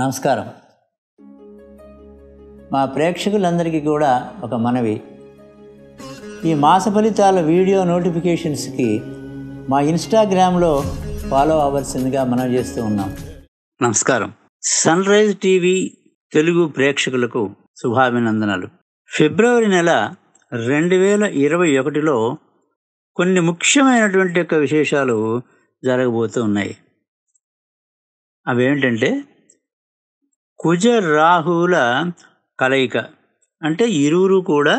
నమస్కారం మా ప్రేక్షకులందరికీ కూడా ఒక మనవి ఈ మాస ఫలితాల వీడియో నోటిఫికేషన్స్కి మా ఇన్స్టాగ్రామ్లో ఫాలో అవ్వాల్సిందిగా మనం చేస్తూ ఉన్నాం నమస్కారం సన్ రైజ్ టీవీ తెలుగు ప్రేక్షకులకు శుభాభినందనలు ఫిబ్రవరి నెల రెండు వేల ఇరవై ఒకటిలో కొన్ని ముఖ్యమైనటువంటి యొక్క విశేషాలు జరగబోతూ ఉన్నాయి ఏమిటంటే కుజ రాహుల కలయిక అంటే ఇరువురు కూడా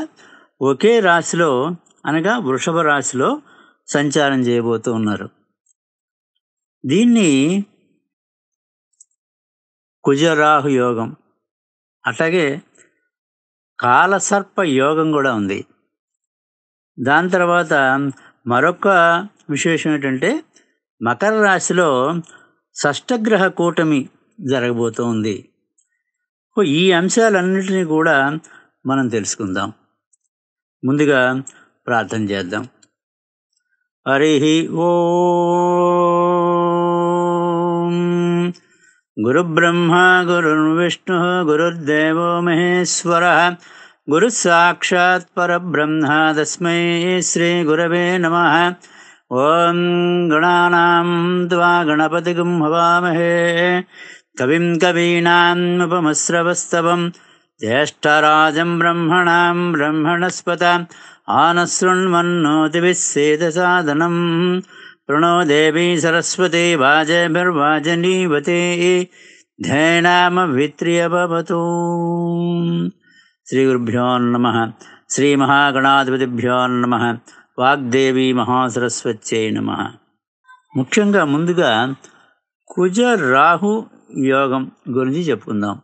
ఒకే రాశిలో అనగా వృషభ రాశిలో సంచారం చేయబోతూ ఉన్నారు దీన్ని కుజరాహు యోగం అట్లాగే కాలసర్ప యోగం కూడా ఉంది దాని తర్వాత మరొక విశేషం ఏంటంటే మకర రాశిలో షష్టగ్రహ కూటమి జరగబోతోంది ఈ అంశాలన్నింటినీ కూడా మనం తెలుసుకుందాం ముందుగా ప్రార్థన చేద్దాం హరి ఓ గురుబ్రహ్మ గురుర్విష్ణు గురుర్దేవ మహేశ్వర గురుసాక్షాత్ పరబ్రహ్మ తస్మై శ్రీ గురవే నమ ఓం గణానాం ద్వా గణపతి గుంహవామహే कविं कवीणान्मपमस्रवस्तवं ज्येष्ठराजं ब्रह्मणां ब्रह्मणस्पतां आनशृण्वन्नोदिविस्सेदसाधनं प्रणो देवी सरस्वते वाजभिर्वाजनीवते धैनामवित्र्यभवतु श्रीगुरुभ्यो नमः श्रीमहागणाधिपतिभ्यो नमः वाग्देवी महासरस्वत्यै नमः मुख्यंगा मुझे कुजराहु యోగం గురించి చెప్పుకుందాం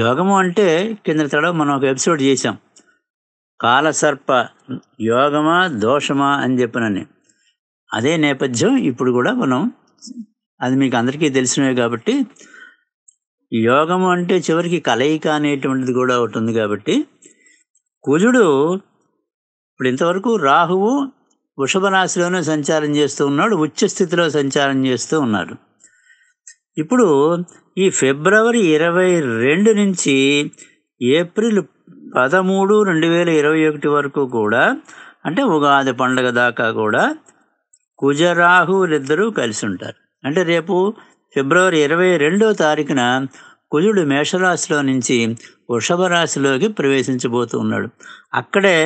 యోగము అంటే కింద తడవ మనం ఒక ఎపిసోడ్ చేశాం కాలసర్ప యోగమా దోషమా అని చెప్పినని అదే నేపథ్యం ఇప్పుడు కూడా మనం అది మీకు అందరికీ తెలిసినవే కాబట్టి యోగము అంటే చివరికి కలయిక అనేటువంటిది కూడా ఒకటి ఉంది కాబట్టి కుజుడు ఇప్పుడు ఇంతవరకు రాహువు వృషభ రాశిలోనే సంచారం చేస్తూ ఉన్నాడు ఉచ్చస్థితిలో స్థితిలో సంచారం చేస్తూ ఉన్నాడు ఇప్పుడు ఈ ఫిబ్రవరి ఇరవై రెండు నుంచి ఏప్రిల్ పదమూడు రెండు వేల ఇరవై ఒకటి వరకు కూడా అంటే ఉగాది పండగ దాకా కూడా ఇద్దరూ కలిసి ఉంటారు అంటే రేపు ఫిబ్రవరి ఇరవై రెండవ తారీఖున కుజుడు మేషరాశిలో నుంచి వృషభ రాశిలోకి ప్రవేశించబోతూ ఉన్నాడు అక్కడే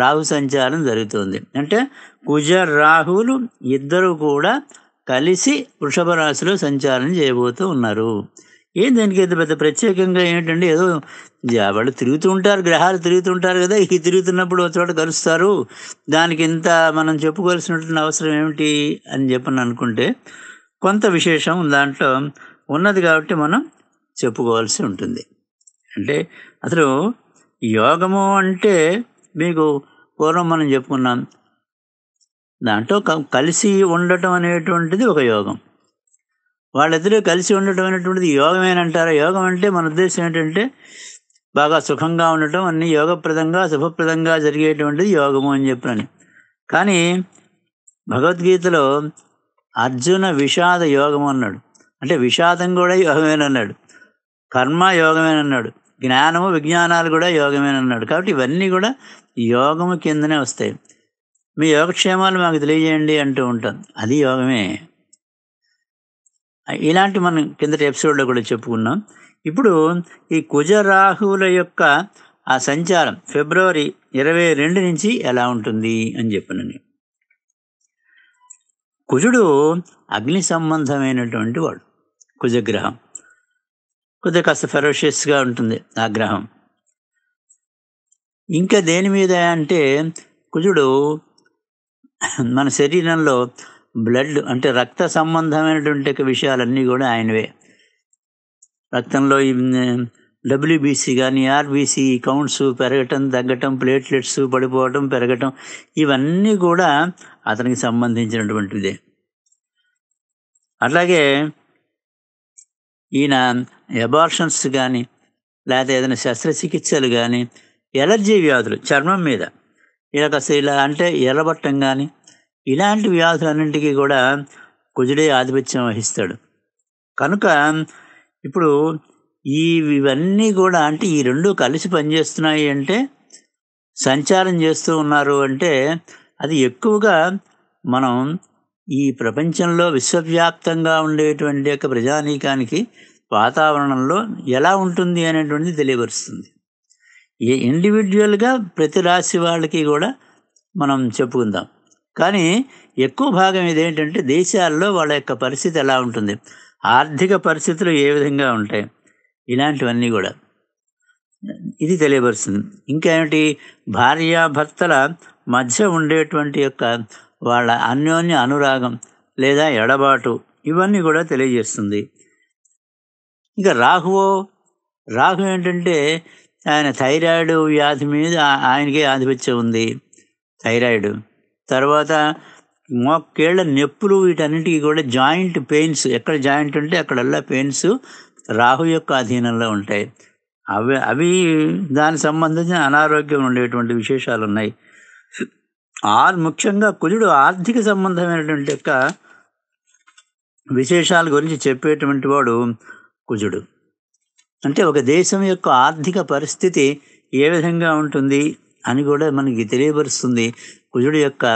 రాహు సంచారం జరుగుతుంది అంటే కుజ రాహువులు ఇద్దరు కూడా కలిసి వృషభ రాశిలో సంచారం చేయబోతూ ఉన్నారు ఏం దానికి ఇంత పెద్ద ప్రత్యేకంగా ఏంటంటే ఏదో వాళ్ళు తిరుగుతూ ఉంటారు గ్రహాలు తిరుగుతుంటారు కదా ఈ తిరుగుతున్నప్పుడు ఒక చోట కలుస్తారు దానికి ఇంత మనం చెప్పుకోవాల్సినటువంటి అవసరం ఏమిటి అని చెప్పని అనుకుంటే కొంత విశేషం దాంట్లో ఉన్నది కాబట్టి మనం చెప్పుకోవాల్సి ఉంటుంది అంటే అసలు యోగము అంటే మీకు పూర్వం మనం చెప్పుకున్నాం దాంట్లో కలిసి ఉండటం అనేటువంటిది ఒక యోగం వాళ్ళిద్దరూ కలిసి ఉండటం అనేటువంటిది యోగమేనంటారా యోగం అంటే మన ఉద్దేశం ఏంటంటే బాగా సుఖంగా ఉండటం అన్ని యోగప్రదంగా శుభప్రదంగా జరిగేటువంటిది యోగము అని చెప్పాను కానీ భగవద్గీతలో అర్జున విషాద యోగం అన్నాడు అంటే విషాదం కూడా యోగమేనన్నాడు కర్మ యోగమేనన్నాడు జ్ఞానము విజ్ఞానాలు కూడా యోగమేనన్నాడు కాబట్టి ఇవన్నీ కూడా యోగము కిందనే వస్తాయి మీ యోగక్షేమాలు మాకు తెలియజేయండి అంటూ ఉంటాం అది యోగమే ఇలాంటి మనం కిందటి ఎపిసోడ్లో కూడా చెప్పుకున్నాం ఇప్పుడు ఈ కుజరాహువుల యొక్క ఆ సంచారం ఫిబ్రవరి ఇరవై రెండు నుంచి ఎలా ఉంటుంది అని చెప్పినని కుజుడు అగ్ని సంబంధమైనటువంటి వాడు కుజగ్రహం కొద్దిగా కాస్త ఫెరోషియస్గా ఉంటుంది ఆ గ్రహం ఇంకా దేని మీద అంటే కుజుడు మన శరీరంలో బ్లడ్ అంటే రక్త సంబంధమైనటువంటి విషయాలన్నీ కూడా ఆయనవే రక్తంలో డబ్ల్యూబీసీ కానీ ఆర్బీసీ కౌంట్స్ పెరగటం తగ్గటం ప్లేట్లెట్స్ పడిపోవటం పెరగటం ఇవన్నీ కూడా అతనికి సంబంధించినటువంటిదే అట్లాగే ఈయన ఎబార్షన్స్ కానీ లేకపోతే ఏదైనా శస్త్రచికిత్సలు కానీ ఎలర్జీ వ్యాధులు చర్మం మీద ఇలాగ ఇలా అంటే ఎర్రబట్టం కానీ ఇలాంటి వ్యాధులన్నింటికీ కూడా కుజుడే ఆధిపత్యం వహిస్తాడు కనుక ఇప్పుడు ఈ ఇవన్నీ కూడా అంటే ఈ రెండు కలిసి పనిచేస్తున్నాయి అంటే సంచారం చేస్తూ ఉన్నారు అంటే అది ఎక్కువగా మనం ఈ ప్రపంచంలో విశ్వవ్యాప్తంగా ఉండేటువంటి యొక్క ప్రజానీకానికి వాతావరణంలో ఎలా ఉంటుంది అనేటువంటిది తెలియపరుస్తుంది ఈ ఇండివిజువల్గా ప్రతి రాశి వాళ్ళకి కూడా మనం చెప్పుకుందాం కానీ ఎక్కువ భాగం ఇదేంటంటే దేశాల్లో వాళ్ళ యొక్క పరిస్థితి ఎలా ఉంటుంది ఆర్థిక పరిస్థితులు ఏ విధంగా ఉంటాయి ఇలాంటివన్నీ కూడా ఇది తెలియపరుస్తుంది ఇంకా ఏమిటి భార్యాభర్తల మధ్య ఉండేటువంటి యొక్క వాళ్ళ అన్యోన్య అనురాగం లేదా ఎడబాటు ఇవన్నీ కూడా తెలియజేస్తుంది ఇంకా రాహువో రాహు ఏంటంటే ఆయన థైరాయిడ్ వ్యాధి మీద ఆయనకే ఆధిపత్యం ఉంది థైరాయిడ్ తర్వాత మోకేళ్ళ నొప్పులు వీటన్నిటికీ కూడా జాయింట్ పెయిన్స్ ఎక్కడ జాయింట్ ఉంటే అక్కడల్లా పెయిన్స్ రాహు యొక్క అధీనంలో ఉంటాయి అవి అవి దానికి సంబంధించిన అనారోగ్యం ఉండేటువంటి విశేషాలు ఉన్నాయి ఆ ముఖ్యంగా కుజుడు ఆర్థిక సంబంధమైనటువంటి యొక్క విశేషాల గురించి చెప్పేటువంటి వాడు కుజుడు అంటే ఒక దేశం యొక్క ఆర్థిక పరిస్థితి ఏ విధంగా ఉంటుంది అని కూడా మనకి తెలియపరుస్తుంది కుజుడి యొక్క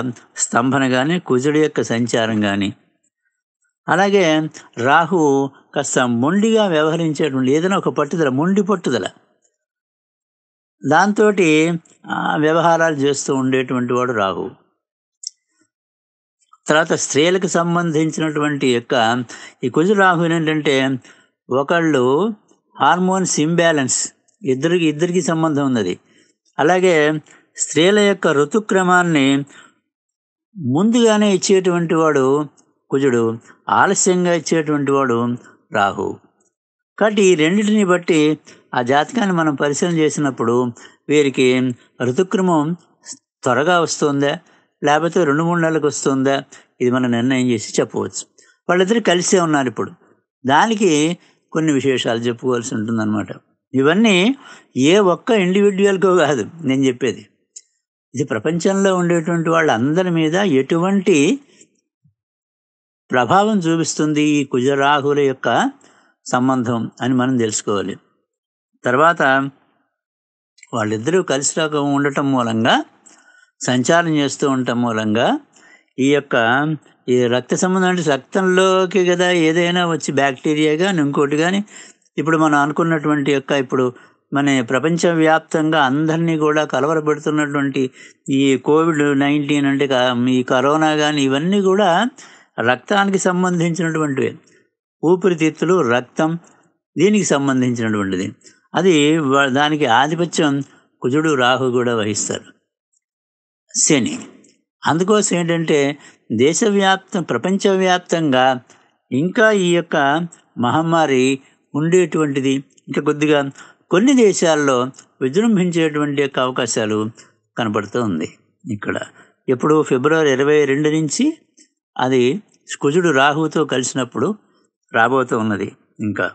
స్తంభన కానీ కుజుడి యొక్క సంచారం కానీ అలాగే రాహు కాస్త మొండిగా వ్యవహరించేటువంటి ఏదైనా ఒక పట్టుదల మొండి పట్టుదల దాంతో వ్యవహారాలు చేస్తూ ఉండేటువంటి వాడు రాహు తర్వాత స్త్రీలకు సంబంధించినటువంటి యొక్క ఈ కుజు రాహు ఏంటంటే ఒకళ్ళు హార్మోన్స్ ఇంబ్యాలెన్స్ ఇద్దరికి ఇద్దరికి సంబంధం ఉన్నది అలాగే స్త్రీల యొక్క ఋతుక్రమాన్ని ముందుగానే ఇచ్చేటువంటి వాడు కుజుడు ఆలస్యంగా ఇచ్చేటువంటి వాడు రాహు కాబట్టి ఈ రెండింటిని బట్టి ఆ జాతకాన్ని మనం పరిశీలన చేసినప్పుడు వీరికి ఋతుక్రమం త్వరగా వస్తుందా లేకపోతే రెండు మూడు నెలలకు వస్తుందా ఇది మనం నిర్ణయం చేసి చెప్పవచ్చు వాళ్ళిద్దరు కలిసే ఉన్నారు ఇప్పుడు దానికి కొన్ని విశేషాలు చెప్పుకోవాల్సి ఉంటుందన్నమాట ఇవన్నీ ఏ ఒక్క ఇండివిజువల్కో కాదు నేను చెప్పేది ఇది ప్రపంచంలో ఉండేటువంటి వాళ్ళందరి మీద ఎటువంటి ప్రభావం చూపిస్తుంది ఈ కుజరాహుల యొక్క సంబంధం అని మనం తెలుసుకోవాలి తర్వాత వాళ్ళిద్దరూ కలిసి రాక ఉండటం మూలంగా సంచారం చేస్తూ ఉండటం మూలంగా ఈ యొక్క ఈ రక్త సంబంధం అంటే రక్తంలోకి కదా ఏదైనా వచ్చి బ్యాక్టీరియా కానీ ఇంకోటి కానీ ఇప్పుడు మనం అనుకున్నటువంటి యొక్క ఇప్పుడు మన ప్రపంచవ్యాప్తంగా అందరినీ కూడా కలవరపెడుతున్నటువంటి ఈ కోవిడ్ నైన్టీన్ అంటే ఈ కరోనా కానీ ఇవన్నీ కూడా రక్తానికి సంబంధించినటువంటివి ఊపిరితిత్తులు రక్తం దీనికి సంబంధించినటువంటిది అది దానికి ఆధిపత్యం కుజుడు రాహు కూడా వహిస్తారు శని అందుకోసం ఏంటంటే దేశవ్యాప్తం ప్రపంచవ్యాప్తంగా ఇంకా ఈ యొక్క మహమ్మారి ఉండేటువంటిది ఇంకా కొద్దిగా కొన్ని దేశాల్లో విజృంభించేటువంటి యొక్క అవకాశాలు కనబడుతూ ఉంది ఇక్కడ ఎప్పుడు ఫిబ్రవరి ఇరవై రెండు నుంచి అది కుజుడు రాహుతో కలిసినప్పుడు రాబోతూ ఉన్నది ఇంకా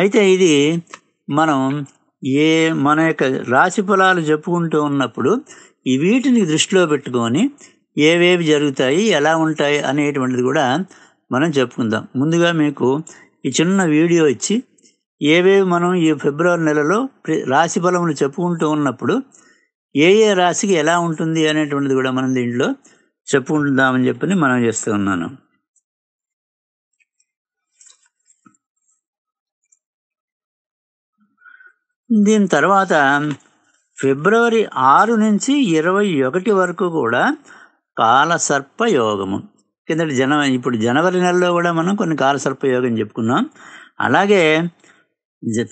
అయితే ఇది మనం ఏ మన యొక్క రాశి ఫలాలు చెప్పుకుంటూ ఉన్నప్పుడు ఈ వీటిని దృష్టిలో పెట్టుకొని ఏవేవి జరుగుతాయి ఎలా ఉంటాయి అనేటువంటిది కూడా మనం చెప్పుకుందాం ముందుగా మీకు ఈ చిన్న వీడియో ఇచ్చి ఏవేవి మనం ఈ ఫిబ్రవరి నెలలో రాశి ఫలములు చెప్పుకుంటూ ఉన్నప్పుడు ఏ ఏ రాశికి ఎలా ఉంటుంది అనేటువంటిది కూడా మనం దీంట్లో చెప్పుకుంటుందామని చెప్పని మనం చేస్తూ ఉన్నాను దీని తర్వాత ఫిబ్రవరి ఆరు నుంచి ఇరవై ఒకటి వరకు కూడా కాలసర్ప యోగము కిందటి జన ఇప్పుడు జనవరి నెలలో కూడా మనం కొన్ని కాలసర్ప యోగం చెప్పుకున్నాం అలాగే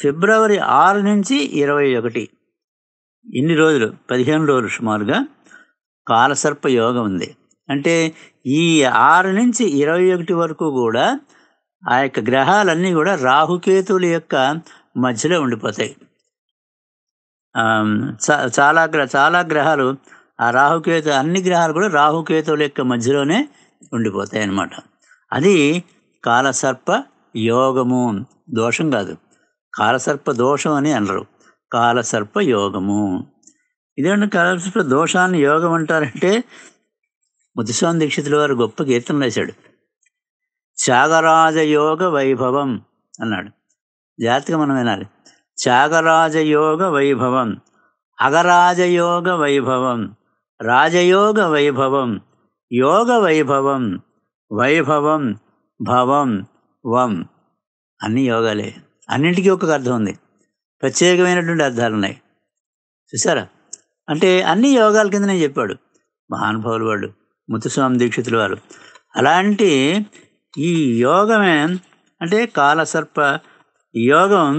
ఫిబ్రవరి ఆరు నుంచి ఇరవై ఒకటి ఇన్ని రోజులు పదిహేను రోజులు సుమారుగా కాలసర్ప యోగం ఉంది అంటే ఈ ఆరు నుంచి ఇరవై ఒకటి వరకు కూడా ఆ యొక్క గ్రహాలన్నీ కూడా రాహుకేతువుల యొక్క మధ్యలో ఉండిపోతాయి చాలా చాలా గ్రహాలు ఆ రాహుకేతు అన్ని గ్రహాలు కూడా రాహుకేతువుల యొక్క మధ్యలోనే ఉండిపోతాయి అన్నమాట అది కాలసర్ప యోగము దోషం కాదు కాలసర్ప దోషం అని అనరు కాలసర్ప యోగము ఇదేంటి కాలసర్ప దోషాన్ని యోగం అంటారంటే ముతిస్వామి దీక్షితుల వారు గొప్ప కీర్తన రాశాడు యోగ వైభవం అన్నాడు జాగ్రత్తగా మనం వినాలి త్యాగరాజయోగ వైభవం అగరాజయోగ వైభవం రాజయోగ వైభవం యోగ వైభవం వైభవం భవం వం అన్ని యోగాలే అన్నింటికీ ఒక్కొక్క అర్థం ఉంది ప్రత్యేకమైనటువంటి అర్థాలు ఉన్నాయి చూసారా అంటే అన్ని యోగాల కింద నేను చెప్పాడు మహానుభావులు వాళ్ళు ముత్తుస్వామి దీక్షితుల వారు అలాంటి ఈ యోగమే అంటే కాలసర్ప యోగం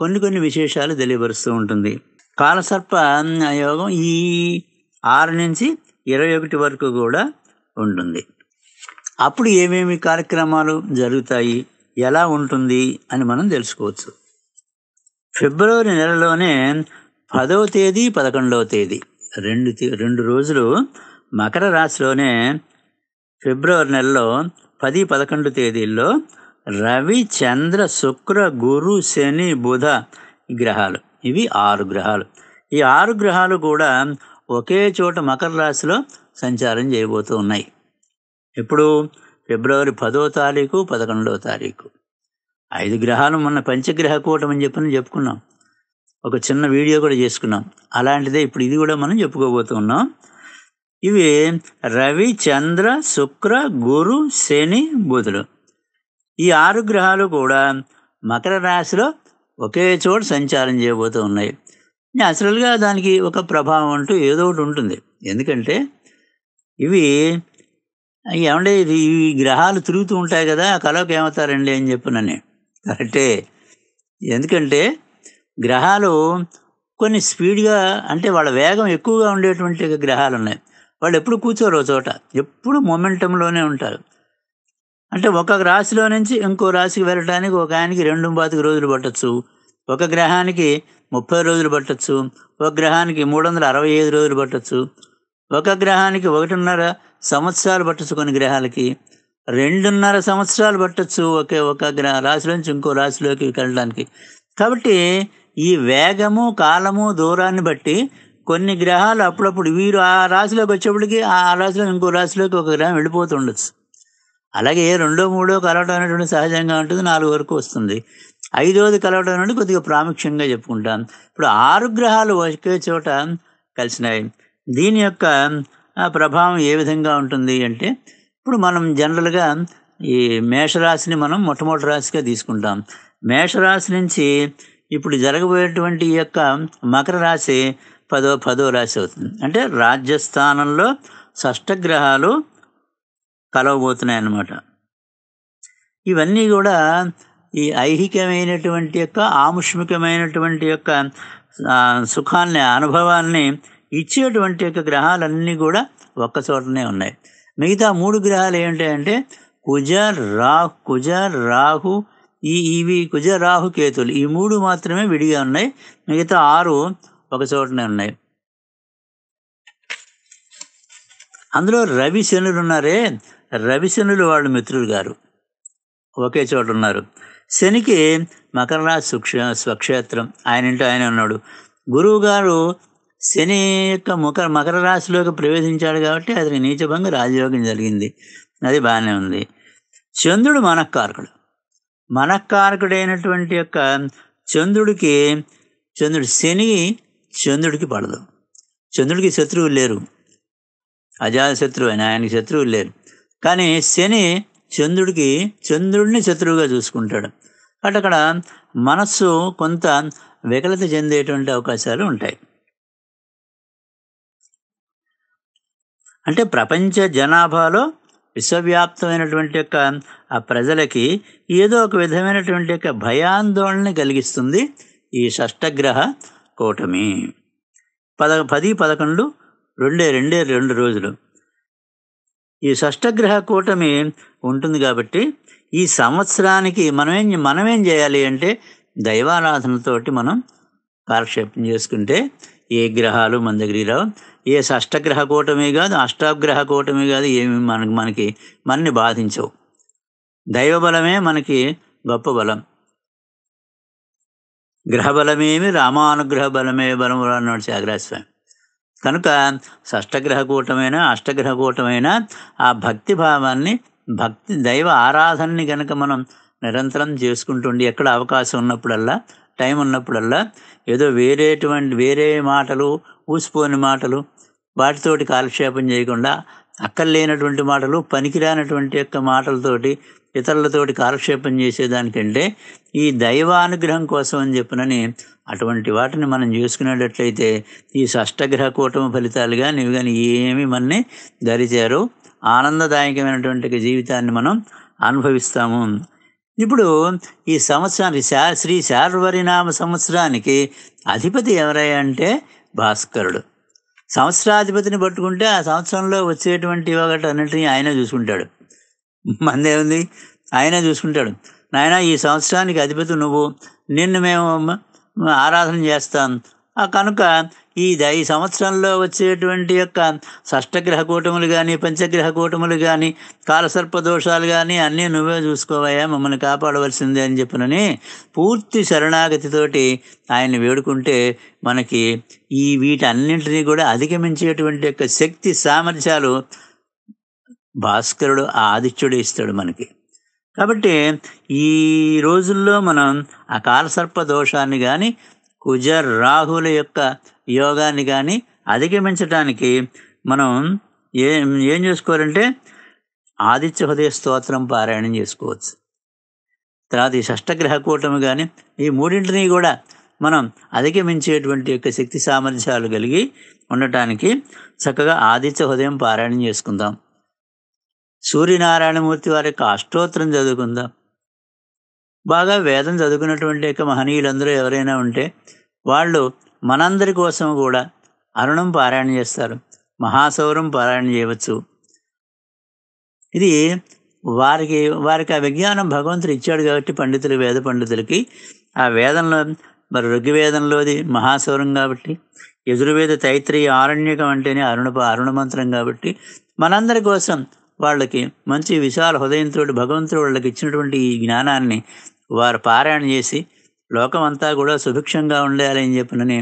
కొన్ని కొన్ని విశేషాలు తెలియపరుస్తూ ఉంటుంది కాలసర్ప యోగం ఈ ఆరు నుంచి ఇరవై ఒకటి వరకు కూడా ఉంటుంది అప్పుడు ఏమేమి కార్యక్రమాలు జరుగుతాయి ఎలా ఉంటుంది అని మనం తెలుసుకోవచ్చు ఫిబ్రవరి నెలలోనే పదవ తేదీ పదకొండవ తేదీ రెండు రెండు రోజులు మకర రాశిలోనే ఫిబ్రవరి నెలలో పది పదకొండు తేదీల్లో రవి చంద్ర శుక్ర గురు శని బుధ గ్రహాలు ఇవి ఆరు గ్రహాలు ఈ ఆరు గ్రహాలు కూడా ఒకే చోట మకర రాశిలో సంచారం చేయబోతూ ఉన్నాయి ఇప్పుడు ఫిబ్రవరి పదో తారీఖు పదకొండవ తారీఖు ఐదు గ్రహాలు మొన్న పంచగ్రహ కూటమని చెప్పి చెప్పుకున్నాం ఒక చిన్న వీడియో కూడా చేసుకున్నాం అలాంటిదే ఇప్పుడు ఇది కూడా మనం చెప్పుకోబోతున్నాం ఇవి రవి చంద్ర శుక్ర గురు శని బుధులు ఈ ఆరు గ్రహాలు కూడా మకర రాశిలో ఒకే చోట సంచారం చేయబోతూ ఉన్నాయి న్యాచురల్గా దానికి ఒక ప్రభావం అంటూ ఏదో ఒకటి ఉంటుంది ఎందుకంటే ఇవి ఏమంటే ఈ గ్రహాలు తిరుగుతూ ఉంటాయి కదా ఆ కళకు ఏమవుతారండి అని చెప్పినని కరెక్టే ఎందుకంటే గ్రహాలు కొన్ని స్పీడ్గా అంటే వాళ్ళ వేగం ఎక్కువగా ఉండేటువంటి గ్రహాలు ఉన్నాయి వాళ్ళు ఎప్పుడు కూర్చోరు చోట ఎప్పుడు మొమెంటంలోనే ఉంటారు అంటే ఒక రాశిలో నుంచి ఇంకో రాశికి వెళ్ళడానికి ఒక ఆయనకి రెండు పాతిక రోజులు పట్టచ్చు ఒక గ్రహానికి ముప్పై రోజులు పట్టచ్చు ఒక గ్రహానికి మూడు వందల అరవై ఐదు రోజులు పట్టచ్చు ఒక గ్రహానికి ఒకటిన్నర సంవత్సరాలు పట్టచ్చు కొన్ని గ్రహాలకి రెండున్నర సంవత్సరాలు పట్టచ్చు ఒకే ఒక గ్రహ రాశిలోంచి నుంచి ఇంకో రాశిలోకి వెళ్ళడానికి కాబట్టి ఈ వేగము కాలము దూరాన్ని బట్టి కొన్ని గ్రహాలు అప్పుడప్పుడు వీరు ఆ రాశిలోకి వచ్చేప్పటికి ఆ రాశిలో ఇంకో రాశిలోకి ఒక గ్రహం వెళ్ళిపోతుండొచ్చు అలాగే రెండో మూడో కలవటం అనేటువంటి సహజంగా ఉంటుంది నాలుగు వరకు వస్తుంది ఐదోది కలవటం అనేది కొద్దిగా ప్రాముఖ్యంగా చెప్పుకుంటాం ఇప్పుడు ఆరు గ్రహాలు ఒకే చోట కలిసినాయి దీని యొక్క ప్రభావం ఏ విధంగా ఉంటుంది అంటే ఇప్పుడు మనం జనరల్గా ఈ మేషరాశిని మనం మొట్టమొదటి రాశిగా తీసుకుంటాం మేషరాశి నుంచి ఇప్పుడు జరగబోయేటువంటి యొక్క మకర రాశి పదో పదో రాశి అవుతుంది అంటే రాజ్యస్థానంలో షష్ఠగ్రహాలు కలవబోతున్నాయి అన్నమాట ఇవన్నీ కూడా ఈ ఐహికమైనటువంటి యొక్క ఆముష్మికమైనటువంటి యొక్క సుఖాన్ని అనుభవాన్ని ఇచ్చేటువంటి యొక్క గ్రహాలన్నీ కూడా ఒక్క చోటనే ఉన్నాయి మిగతా మూడు గ్రహాలు ఏమిటంటే కుజ రాహు కుజ రాహు ఈ ఇవి కుజ రాహు కేతులు ఈ మూడు మాత్రమే విడిగా ఉన్నాయి మిగతా ఆరు ఒక చోటనే ఉన్నాయి అందులో రవి శనులు ఉన్నారే రవిశనులు వాళ్ళు మిత్రులు గారు ఒకే చోట ఉన్నారు శనికి మకరరాజ్ సుక్ష స్వక్షేత్రం ఆయన ఇంటో ఆయన ఉన్నాడు గురువు గారు శని యొక్క ముఖ మకర రాశిలోకి ప్రవేశించాడు కాబట్టి అతనికి నీచభంగా రాజయోగం జరిగింది అది బాగానే ఉంది చంద్రుడు మనక్కారకుడు మనక్కారకుడైనటువంటి యొక్క చంద్రుడికి చంద్రుడు శని చంద్రుడికి పడదు చంద్రుడికి శత్రువులు లేరు అజాత శత్రువు ఆయన ఆయనకి శత్రువులు లేరు కానీ శని చంద్రుడికి చంద్రుడిని శత్రువుగా చూసుకుంటాడు అటు అక్కడ మనస్సు కొంత వికలత చెందేటువంటి అవకాశాలు ఉంటాయి అంటే ప్రపంచ జనాభాలో విశ్వవ్యాప్తమైనటువంటి యొక్క ఆ ప్రజలకి ఏదో ఒక విధమైనటువంటి యొక్క భయాందోళన కలిగిస్తుంది ఈ షష్టగ్రహ కూటమి పద పది పదకొండు రెండే రెండే రెండు రోజులు ఈ షష్టగ్రహ కూటమి ఉంటుంది కాబట్టి ఈ సంవత్సరానికి మనం మనమేం మనం ఏం చేయాలి అంటే దైవారాధనతోటి మనం కాలక్షేపం చేసుకుంటే ఏ గ్రహాలు మన దగ్గరికి రావు ఏ షష్టగ్రహ కూటమి కాదు అష్టాగ్రహ కూటమి కాదు ఏమి మనకి మనకి మనని బాధించవు దైవ బలమే మనకి గొప్ప బలం గ్రహబలమేమి రామానుగ్రహ బలమే బలం అన్నాడు త్యాగరాజస్వామి కనుక షష్టగ్రహ కూటమైన అష్టగ్రహ కూటమైన ఆ భక్తి భావాన్ని భక్తి దైవ ఆరాధనని కనుక మనం నిరంతరం చేసుకుంటుండి ఎక్కడ అవకాశం ఉన్నప్పుడల్లా టైం ఉన్నప్పుడల్లా ఏదో వేరేటువంటి వేరే మాటలు ఊసిపోని మాటలు వాటితోటి కాలక్షేపం చేయకుండా అక్కర్లేనటువంటి మాటలు పనికిరానటువంటి యొక్క మాటలతోటి ఇతరులతోటి కాలక్షేపం చేసేదానికంటే ఈ దైవానుగ్రహం కోసం అని చెప్పినని అటువంటి వాటిని మనం చేసుకునేటట్లయితే ఈ షష్టగ్రహ కూటమి ఫలితాలు కానీ ఇవి కానీ ఏమి మనని దరిచారు ఆనందదాయకమైనటువంటి జీవితాన్ని మనం అనుభవిస్తాము ఇప్పుడు ఈ సంవత్సరానికి శా శ్రీ శార్వరినామ సంవత్సరానికి అధిపతి ఎవరయ్యా అంటే భాస్కరుడు సంవత్సరాధిపతిని పట్టుకుంటే ఆ సంవత్సరంలో వచ్చేటువంటి ఒకటి అన్నింటినీ ఆయన చూసుకుంటాడు మందే ఉంది ఆయన చూసుకుంటాడు నాయన ఈ సంవత్సరానికి అధిపతి నువ్వు నిన్ను మేము ఆరాధన చేస్తాం కనుక ఈ ఈ సంవత్సరంలో వచ్చేటువంటి యొక్క షష్టగ్రహ కూటములు కానీ పంచగ్రహ కూటములు కానీ కాలసర్ప దోషాలు కానీ అన్నీ నువ్వే చూసుకోవాయా మమ్మల్ని కాపాడవలసిందే అని చెప్పినని పూర్తి శరణాగతితోటి ఆయన వేడుకుంటే మనకి ఈ వీటన్నింటినీ కూడా అధిగమించేటువంటి యొక్క శక్తి సామర్థ్యాలు భాస్కరుడు ఆదిత్యుడు ఇస్తాడు మనకి కాబట్టి ఈ రోజుల్లో మనం ఆ కాలసర్ప దోషాన్ని కానీ కుజ రాహుల యొక్క యోగాన్ని కానీ అధిగమించడానికి మనం ఏం ఏం చేసుకోవాలంటే ఆదిత్య హృదయ స్తోత్రం పారాయణం చేసుకోవచ్చు తర్వాత ఈ గ్రహ కూటమి కానీ ఈ మూడింటిని కూడా మనం అధిగమించేటువంటి యొక్క శక్తి సామర్థ్యాలు కలిగి ఉండటానికి చక్కగా ఆదిత్య హృదయం పారాయణం చేసుకుందాం సూర్యనారాయణమూర్తి వారి యొక్క అష్టోత్తరం చదువుకుందాం బాగా వేదం చదువుకున్నటువంటి యొక్క మహనీయులందరూ ఎవరైనా ఉంటే వాళ్ళు మనందరి కోసం కూడా అరుణం పారాయణ చేస్తారు మహాసౌరం పారాయణ చేయవచ్చు ఇది వారికి వారికి ఆ విజ్ఞానం భగవంతుడు ఇచ్చాడు కాబట్టి పండితులు వేద పండితులకి ఆ వేదంలో మరి ఋగ్వేదంలోది మహాసౌరం కాబట్టి ఎదురువేద తైత్రీయ ఆరణ్యకం అంటేనే అరుణ అరుణ మంత్రం కాబట్టి మనందరి కోసం వాళ్ళకి మంచి విశాల హృదయంతో భగవంతుడు వాళ్ళకి ఇచ్చినటువంటి ఈ జ్ఞానాన్ని వారు పారాయణ చేసి లోకమంతా కూడా సుభిక్షంగా ఉండాలి అని చెప్పినని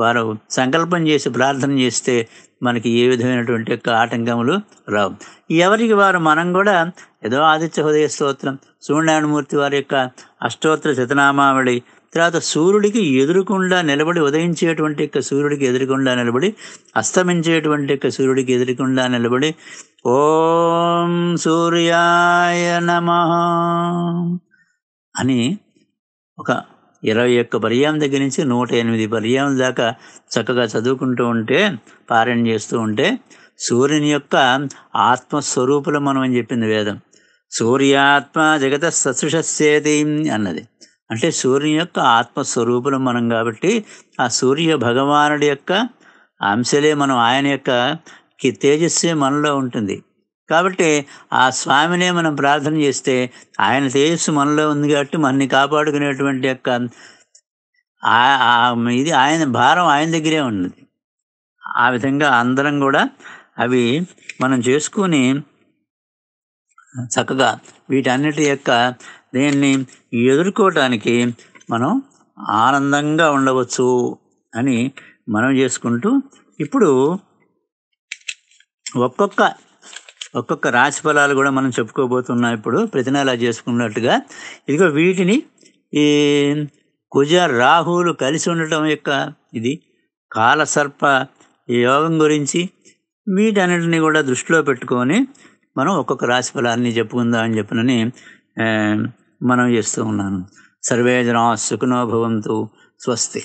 వారు సంకల్పం చేసి ప్రార్థన చేస్తే మనకి ఏ విధమైనటువంటి యొక్క ఆటంకములు రావు ఎవరికి వారు మనం కూడా ఏదో ఆదిత్య హృదయ స్తోత్రం సూర్యనారాయణమూర్తి వారి యొక్క అష్టోత్తర శతనామావళి తర్వాత సూర్యుడికి ఎదురుకుండా నిలబడి ఉదయించేటువంటి యొక్క సూర్యుడికి ఎదురుకుండా నిలబడి అస్తమించేటువంటి యొక్క సూర్యుడికి ఎదురుకుండా నిలబడి ఓం సూర్యాయ నమ అని ఒక ఇరవై ఒక్క పర్యాం దగ్గర నుంచి నూట ఎనిమిది పర్యాయం దాకా చక్కగా చదువుకుంటూ ఉంటే పారాయణ చేస్తూ ఉంటే సూర్యుని యొక్క ఆత్మస్వరూపులు మనం అని చెప్పింది వేదం సూర్యాత్మ జగత ససుషస్సేతి అన్నది అంటే సూర్యుని యొక్క ఆత్మస్వరూపులు మనం కాబట్టి ఆ సూర్య భగవానుడి యొక్క అంశలే మనం ఆయన యొక్క తేజస్సే మనలో ఉంటుంది కాబట్టి ఆ స్వామినే మనం ప్రార్థన చేస్తే ఆయన తేజస్సు మనలో ఉంది కాబట్టి మనని కాపాడుకునేటువంటి యొక్క ఇది ఆయన భారం ఆయన దగ్గరే ఉన్నది ఆ విధంగా అందరం కూడా అవి మనం చేసుకుని చక్కగా వీటన్నిటి యొక్క దీన్ని ఎదుర్కోవటానికి మనం ఆనందంగా ఉండవచ్చు అని మనం చేసుకుంటూ ఇప్పుడు ఒక్కొక్క ఒక్కొక్క రాశి ఫలాలు కూడా మనం చెప్పుకోబోతున్నాం ఇప్పుడు ప్రతి నెల చేసుకున్నట్టుగా ఇదిగో వీటిని ఈ కుజ రాహువులు కలిసి ఉండటం యొక్క ఇది కాలసర్ప యోగం గురించి వీటన్నిటిని కూడా దృష్టిలో పెట్టుకొని మనం ఒక్కొక్క రాశి ఫలాన్ని చెప్పుకుందామని చెప్పినని మనం చేస్తూ ఉన్నాను సర్వే జనా సుఖనోభవంతో స్వస్తి